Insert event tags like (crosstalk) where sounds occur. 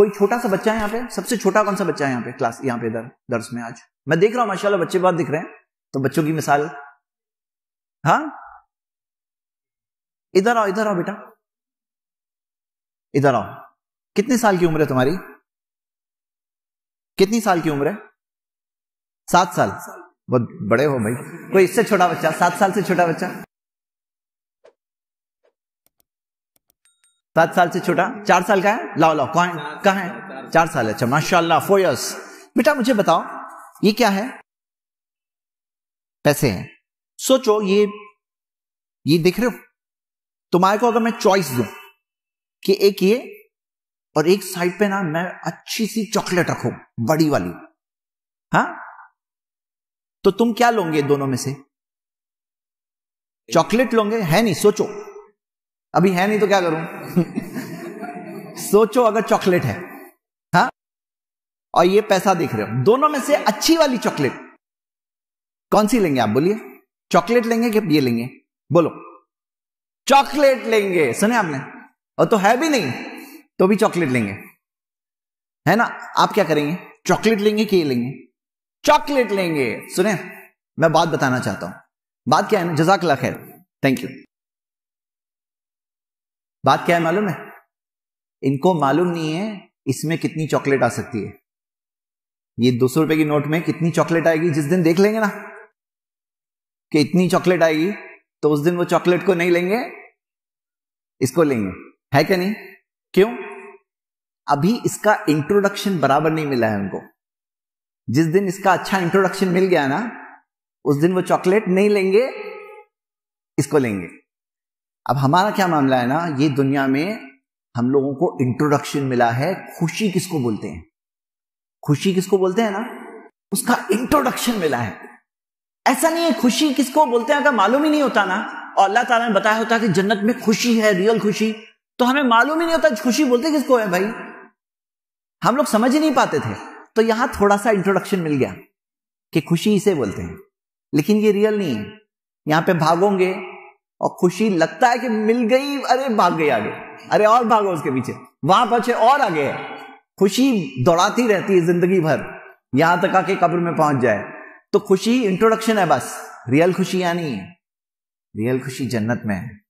कोई छोटा सा बच्चा है यहाँ पे सबसे छोटा कौन सा बच्चा है यहाँ पे क्लास यहाँ पे इधर दर्श में आज मैं देख रहा हूँ माशाल्लाह बच्चे बहुत दिख रहे हैं तो बच्चों की मिसाल हाँ इधर आओ इधर आओ बेटा इधर आओ कितने साल की उम्र है तुम्हारी कितनी साल की उम्र है सात साल बहुत बड़े हो भाई कोई इससे छोटा बच्चा सात साल से छोटा बच्चा सात साल से छोटा चार साल का है लाओ लाओ कौन कहा है चार साल अच्छा माशाला फोर ईयर्स बेटा मुझे बताओ ये क्या है पैसे हैं सोचो ये ये देख रहे हो तुम्हारे को अगर मैं चॉइस दू कि एक ये और एक साइड पे ना मैं अच्छी सी चॉकलेट रखू बड़ी वाली हा तो तुम क्या लोगे दोनों में से चॉकलेट लोगे है नहीं सोचो अभी है नहीं तो क्या करूं (laughs) सोचो अगर चॉकलेट है हा? और ये पैसा देख रहे हो दोनों में से अच्छी वाली चॉकलेट कौन सी लेंगे आप बोलिए चॉकलेट लेंगे कि ये लेंगे बोलो चॉकलेट लेंगे सुने आपने और तो है भी नहीं तो भी चॉकलेट लेंगे है ना आप क्या करेंगे चॉकलेट लेंगे कि ये लेंगे चॉकलेट लेंगे सुने मैं बात बताना चाहता हूं बात क्या है ना जजाकला खैर थैंक यू बात क्या है मालूम है इनको मालूम नहीं है इसमें कितनी चॉकलेट आ सकती है ये दो सौ रुपए की नोट में कितनी चॉकलेट आएगी जिस दिन देख लेंगे ना कि इतनी चॉकलेट आएगी तो उस दिन वो चॉकलेट को नहीं लेंगे इसको लेंगे है क्या नहीं क्यों अभी इसका इंट्रोडक्शन बराबर नहीं मिला है उनको जिस दिन इसका अच्छा इंट्रोडक्शन मिल गया ना उस दिन वो चॉकलेट नहीं लेंगे इसको लेंगे अब हमारा क्या मामला है ना ये दुनिया में हम लोगों को इंट्रोडक्शन मिला है खुशी किसको बोलते हैं खुशी किसको बोलते हैं ना उसका इंट्रोडक्शन मिला है ऐसा नहीं है खुशी किसको बोलते हैं अगर मालूम ही नहीं होता ना और अल्लाह ताला ने बताया होता कि जन्नत में खुशी है रियल खुशी तो हमें मालूम ही नहीं होता खुशी बोलते किसको है भाई हम लोग समझ ही नहीं पाते थे तो यहां थोड़ा सा इंट्रोडक्शन मिल गया कि खुशी इसे बोलते हैं लेकिन ये रियल नहीं है यहां पे भागोगे और खुशी लगता है कि मिल गई अरे भाग गई आगे अरे और भागो उसके पीछे वहां पहुंचे और आगे है खुशी दौड़ाती रहती है जिंदगी भर यहां तक आके कब्र में पहुंच जाए तो खुशी इंट्रोडक्शन है बस रियल खुशी यानी रियल खुशी जन्नत में है